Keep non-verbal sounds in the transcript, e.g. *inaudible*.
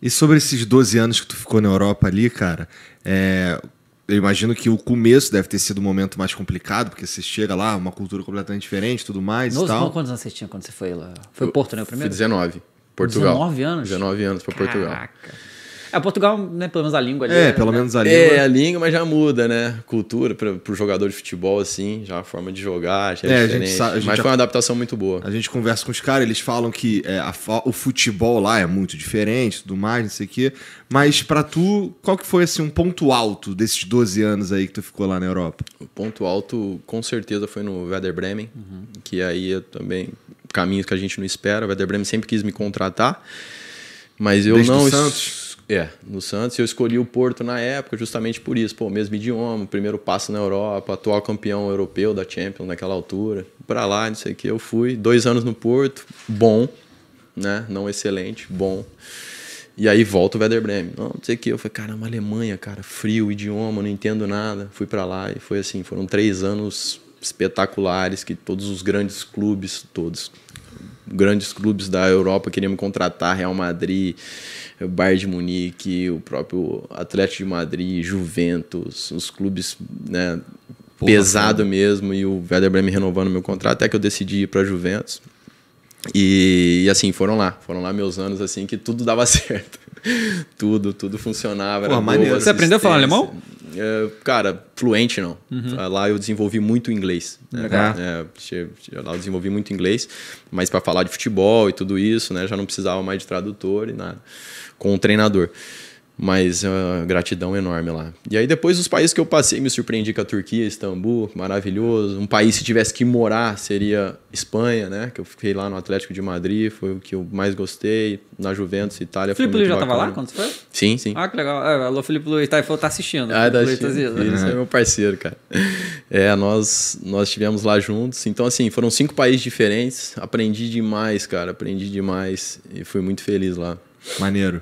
E sobre esses 12 anos que tu ficou na Europa ali, cara, é, eu imagino que o começo deve ter sido o um momento mais complicado, porque você chega lá, uma cultura completamente diferente, tudo mais Nossa, e tal. Quantos anos você tinha quando você foi lá? Foi eu, Porto, né? O primeiro? Foi 19. Portugal. 19 anos? 19 anos para Portugal. Caraca. A ah, Portugal, né, pelo menos a língua ali. É, é pelo né? menos a é, língua. É, a língua, mas já muda, né? Cultura para o jogador de futebol, assim, já é a forma de jogar, já é, é a gente sabe, a gente mas foi uma adaptação muito boa. A gente conversa com os caras, eles falam que é, a, o futebol lá é muito diferente, tudo mais, não sei o quê. Mas para tu, qual que foi, assim, um ponto alto desses 12 anos aí que tu ficou lá na Europa? O ponto alto, com certeza, foi no Werder Bremen, uhum. que aí é também... Caminhos que a gente não espera. O Werder Bremen sempre quis me contratar, mas eu Desde não... Santos? É, no Santos. Eu escolhi o Porto na época justamente por isso. Pô, mesmo idioma, primeiro passo na Europa, atual campeão europeu da Champions naquela altura. Para lá, não sei o que. Eu fui dois anos no Porto, bom, né? Não excelente, bom. E aí volta o Werder Bremen. Não, não sei o que. Eu falei, caramba, Alemanha, cara, frio, idioma, não entendo nada. Fui para lá e foi assim. Foram três anos espetaculares que todos os grandes clubes, todos, grandes clubes da Europa queriam me contratar, Real Madrid, Bayern de Munique, o próprio Atlético de Madrid, Juventus, os clubes né, Porra, pesado cara. mesmo e o Werder Bremen renovando meu contrato, até que eu decidi ir para Juventus. E, e, assim, foram lá. Foram lá meus anos, assim, que tudo dava *laughs* certo. tudo, tudo funcionava. Pô, maneiro. Você aprendeu a falar alemão? É, cara, fluente não. Uhum. Lá eu desenvolvi muito inglês. Né? É, lá eu desenvolvi muito inglês, mas para falar de futebol e tudo isso, né, já não precisava mais de tradutor e nada, com o treinador. Mas é uma gratidão enorme lá. E aí depois os países que eu passei, me surpreendi com a Turquia, Istambul, maravilhoso. Um país se tivesse que morar seria Espanha, né? Que eu fiquei lá no Atlético de Madrid, foi o que eu mais gostei. Na Juventus, Itália. O Felipe Luiz já bacana. tava lá quando você foi? Sim, sim. Ah, que legal. É, alô, Felipe Luiz, tá, tá assistindo. Ah, da tá, tá assistindo. Ele é meu parceiro, cara. É, nós, nós estivemos lá juntos. Então, assim, foram cinco países diferentes. Aprendi demais, cara. Aprendi demais. E fui muito feliz lá. Maneiro.